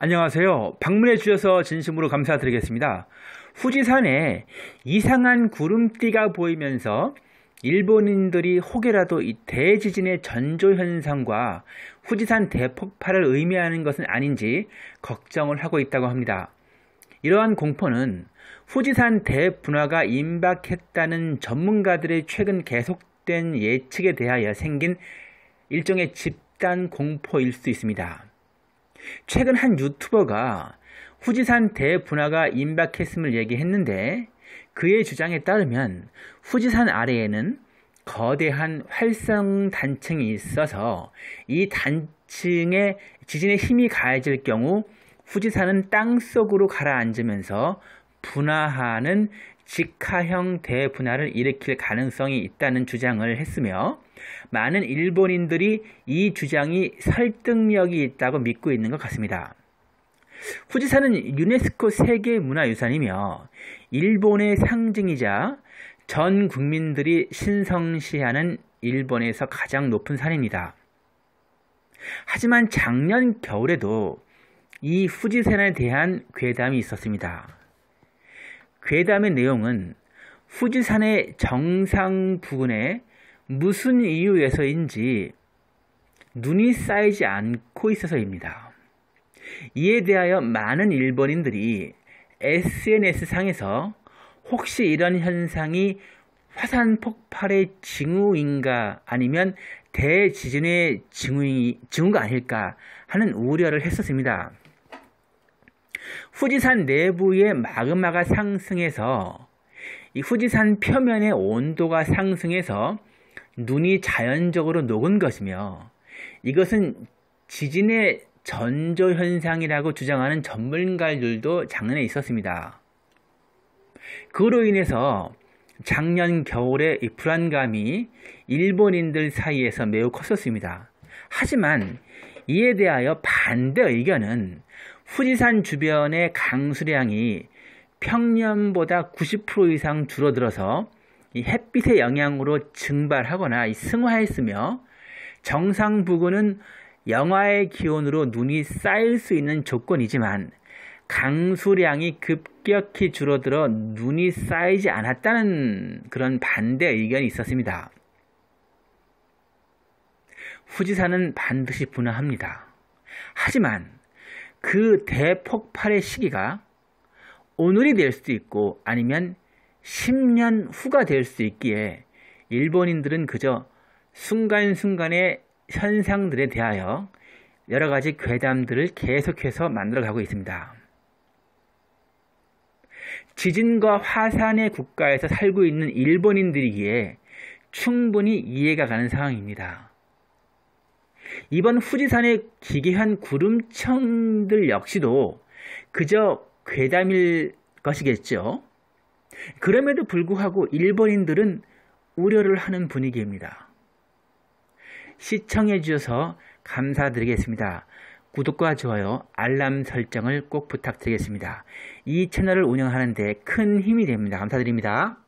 안녕하세요. 방문해 주셔서 진심으로 감사드리겠습니다. 후지산에 이상한 구름띠가 보이면서 일본인들이 혹여라도 이 대지진의 전조현상과 후지산 대폭발을 의미하는 것은 아닌지 걱정을 하고 있다고 합니다. 이러한 공포는 후지산 대분화가 임박했다는 전문가들의 최근 계속된 예측에 대하여 생긴 일종의 집단 공포일 수 있습니다. 최근 한 유튜버가 후지산 대분화가 임박했음을 얘기했는데 그의 주장에 따르면 후지산 아래에는 거대한 활성 단층이 있어서 이 단층에 지진의 힘이 가해질 경우 후지산은 땅 속으로 가라앉으면서 분화하는 직하형 대분화를 일으킬 가능성이 있다는 주장을 했으며 많은 일본인들이 이 주장이 설득력이 있다고 믿고 있는 것 같습니다. 후지산은 유네스코 세계문화유산이며 일본의 상징이자 전 국민들이 신성시하는 일본에서 가장 높은 산입니다. 하지만 작년 겨울에도 이 후지산에 대한 괴담이 있었습니다. 괴담의 내용은 후지산의 정상 부근에 무슨 이유에서인지 눈이 쌓이지 않고 있어서입니다. 이에 대하여 많은 일본인들이 SNS상에서 혹시 이런 현상이 화산 폭발의 징후인가 아니면 대지진의 징후이, 징후가 아닐까 하는 우려를 했었습니다. 후지산 내부의 마그마가 상승해서 이 후지산 표면의 온도가 상승해서 눈이 자연적으로 녹은 것이며 이것은 지진의 전조 현상이라고 주장하는 전문가들도 작년에 있었습니다. 그로 인해서 작년 겨울에이 불안감이 일본인들 사이에서 매우 컸었습니다. 하지만 이에 대하여 반대 의견은 후지산 주변의 강수량이 평년보다 90% 이상 줄어들어서 이 햇빛의 영향으로 증발하거나 승화했으며 정상 부근은 영하의 기온으로 눈이 쌓일 수 있는 조건이지만 강수량이 급격히 줄어들어 눈이 쌓이지 않았다는 그런 반대 의견이 있었습니다. 후지산은 반드시 분화합니다. 하지만 그 대폭발의 시기가 오늘이 될 수도 있고 아니면 10년 후가 될 수 있기에 일본인들은 그저 순간순간의 현상들에 대하여 여러 가지 괴담들을 계속해서 만들어가고 있습니다. 지진과 화산의 국가에서 살고 있는 일본인들이기에 충분히 이해가 가는 상황입니다. 이번 후지산의 기괴한 구름청들 역시도 그저 괴담일 것이겠죠. 그럼에도 불구하고 일본인들은 우려를 하는 분위기입니다. 시청해 주셔서 감사드리겠습니다. 구독과 좋아요, 알람 설정을 꼭 부탁드리겠습니다. 이 채널을 운영하는 데 큰 힘이 됩니다. 감사드립니다.